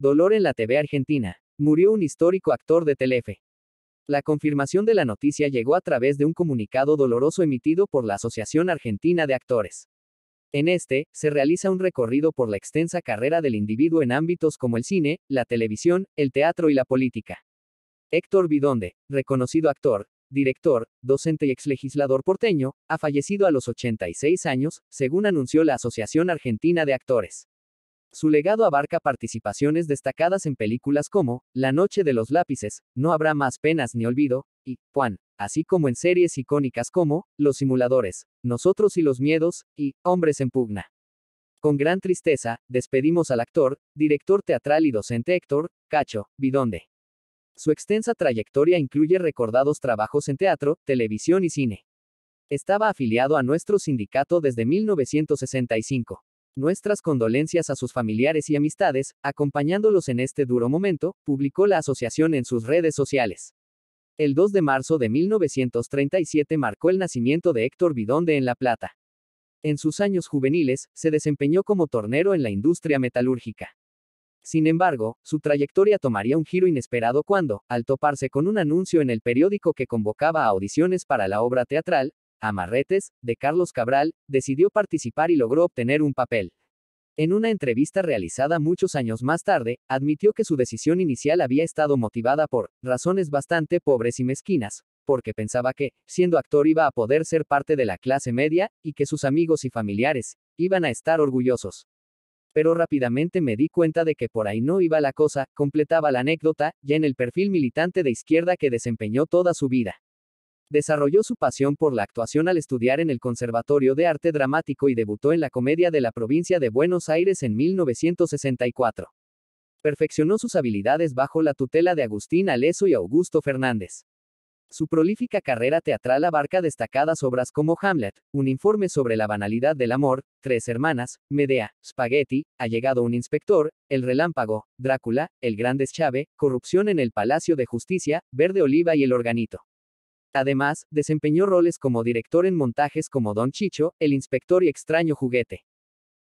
Dolor en la TV argentina. Murió un histórico actor de Telefe. La confirmación de la noticia llegó a través de un comunicado doloroso emitido por la Asociación Argentina de Actores. En este, se realiza un recorrido por la extensa carrera del individuo en ámbitos como el cine, la televisión, el teatro y la política. Héctor Bidonde, reconocido actor, director, docente y exlegislador porteño, ha fallecido a los 86 años, según anunció la Asociación Argentina de Actores. Su legado abarca participaciones destacadas en películas como La Noche de los Lápices, No habrá más penas ni olvido, y Juan, así como en series icónicas como Los Simuladores, Nosotros y los Miedos, y Hombres en Pugna. Con gran tristeza, despedimos al actor, director teatral y docente Héctor, Cacho, Bidonde. Su extensa trayectoria incluye recordados trabajos en teatro, televisión y cine. Estaba afiliado a nuestro sindicato desde 1965. Nuestras condolencias a sus familiares y amistades, acompañándolos en este duro momento, publicó la asociación en sus redes sociales. El 2 de marzo de 1937 marcó el nacimiento de Héctor Bidonde en La Plata. En sus años juveniles, se desempeñó como tornero en la industria metalúrgica. Sin embargo, su trayectoria tomaría un giro inesperado cuando, al toparse con un anuncio en el periódico que convocaba a audiciones para la obra teatral, Amarretes, de Carlos Cabral, decidió participar y logró obtener un papel. En una entrevista realizada muchos años más tarde, admitió que su decisión inicial había estado motivada por razones bastante pobres y mezquinas, porque pensaba que, siendo actor, iba a poder ser parte de la clase media, y que sus amigos y familiares, iban a estar orgullosos. Pero rápidamente me di cuenta de que por ahí no iba la cosa, completaba la anécdota, ya en el perfil militante de izquierda que desempeñó toda su vida. Desarrolló su pasión por la actuación al estudiar en el Conservatorio de Arte Dramático y debutó en la comedia de la provincia de Buenos Aires en 1964. Perfeccionó sus habilidades bajo la tutela de Agustín Aleso y Augusto Fernández. Su prolífica carrera teatral abarca destacadas obras como Hamlet, Un informe sobre la banalidad del amor, Tres hermanas, Medea, Spaghetti, Ha llegado un inspector, El relámpago, Drácula, El gran chave Corrupción en el Palacio de Justicia, Verde Oliva y El organito. Además, desempeñó roles como director en montajes como Don Chicho, El Inspector y Extraño Juguete.